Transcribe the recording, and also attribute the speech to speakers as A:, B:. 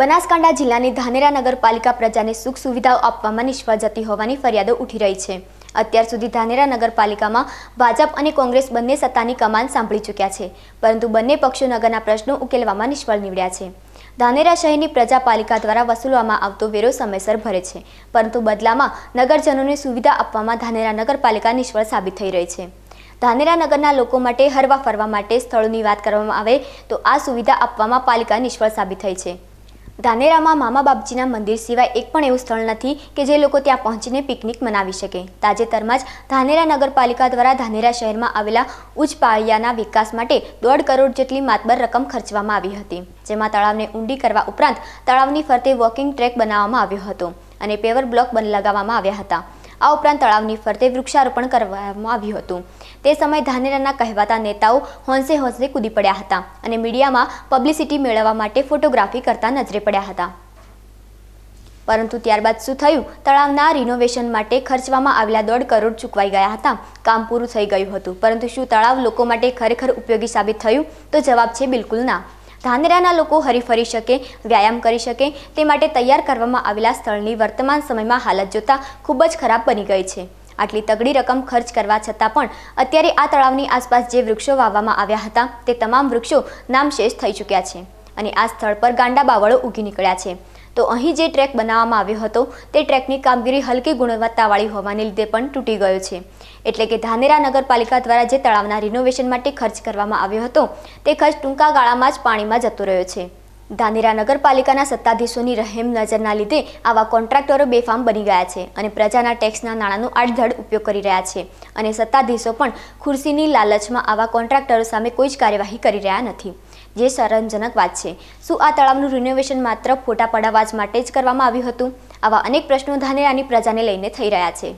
A: બનાસકાંડા જિલ્લાની ધાનેરા નગરપાલિકા પ્રજાને સુખ સુવિધાઓ આપવામાં નિષ્ફળ જતી હોવાની ફરિયાદો ઉઠી રહી છે અત્યાર સુધી ધાનેરા નગરપાલિકામાં ભાજપ અને કોંગ્રેસ બંને સત્તાની કમાન સાંભળી ચૂક્યા છે પરંતુ બંને પક્ષો નગરના પ્રશ્નો ઉકેલવામાં નિષ્ફળ નીવડ્યા છે ધાનેરા શહેરની પ્રજાપાલિકા દ્વારા વસૂલવામાં આવતો વેરો સમયસર ભરે છે પરંતુ બદલામાં નગરજનોને સુવિધા આપવામાં ધાનેરા નગરપાલિકા નિષ્ફળ સાબિત થઈ રહી છે ધાનેરા નગરના લોકો માટે હરવા ફરવા માટે સ્થળોની વાત કરવામાં આવે તો આ સુવિધા આપવામાં પાલિકા નિષ્ફળ સાબિત થઈ છે ધાનેરામાં મામા બાપજીના મંદિર સિવાય એક પણ એવું સ્થળ નથી કે જે લોકો ત્યાં પહોંચીને પિકનિક મનાવી શકે તાજેતરમાં જ ધાનેરા નગરપાલિકા દ્વારા ધાનેરા શહેરમાં આવેલા ઉચ્ચપાળિયાના વિકાસ માટે દોઢ કરોડ જેટલી માતબર રકમ ખર્ચવામાં આવી હતી જેમાં તળાવને ઊંડી કરવા ઉપરાંત તળાવની ફરતે વોકિંગ ટ્રેક બનાવવામાં આવ્યો હતો અને પેવર બ્લોક બન લગાવવામાં આવ્યા હતા આ ઉપરાંત તળાવની ફરતે વૃક્ષારોપણ કરવામાં આવ્યું હતું તે સમયે ધાનેરાના કહેવાતા નેતાઓ હોંસે હોંસે કૂદી પડ્યા હતા અને મીડિયામાં પબ્લિસિટી મેળવવા માટે ફોટોગ્રાફી કરતા નજરે પડ્યા હતા પરંતુ ત્યારબાદ શું થયું તળાવના રિનોવેશન માટે ખર્ચવામાં આવેલા દોઢ કરોડ ચૂકવાઈ ગયા હતા કામ પૂરું થઈ ગયું હતું પરંતુ શું તળાવ લોકો માટે ખરેખર ઉપયોગી સાબિત થયું તો જવાબ છે બિલકુલ ના ધાનેરાના લોકો હરીફરી શકે વ્યાયામ કરી શકે તે માટે તૈયાર કરવામાં આવેલા સ્થળની વર્તમાન સમયમાં હાલત જોતાં ખૂબ જ ખરાબ બની ગઈ છે આટલી તગડી રકમ ખર્ચ કરવા છતાં પણ અત્યારે આ તળાવની આસપાસ જે વૃક્ષો વાવવામાં આવ્યા હતા તે તમામ વૃક્ષો નામશેષ થઈ ચૂક્યા છે અને આ સ્થળ પર ગાંડા બાવળો ઉગી નીકળ્યા છે તો અહીં જે ટ્રેક બનાવવામાં આવ્યો હતો તે ટ્રેકની કામગીરી હલકી ગુણવત્તાવાળી હોવાને લીધે પણ તૂટી ગયો છે એટલે કે ધાનેરા નગરપાલિકા દ્વારા જે તળાવના રિનોવેશન માટે ખર્ચ કરવામાં આવ્યો હતો તે ખર્ચ ટૂંકા ગાળામાં જ પાણીમાં જતો રહ્યો છે ધાનેરા નગરપાલિકાના સત્તાધીશોની રહેમ નજરના લીધે આવા કોન્ટ્રાક્ટરો બેફામ બની ગયા છે અને પ્રજાના ટેક્સના નાણાંનો આડધડ ઉપયોગ કરી રહ્યા છે અને સત્તાધીશો પણ ખુરશીની લાલચમાં આવા કોન્ટ્રાક્ટરો સામે કોઈ જ કાર્યવાહી કરી રહ્યા નથી જે શરમજનક વાત છે શું આ તળાવનું રિનોવેશન માત્ર ફોટા પડાવવા માટે જ કરવામાં આવ્યું હતું આવા અનેક પ્રશ્નો ધાનેરાની પ્રજાને લઈને થઈ રહ્યા છે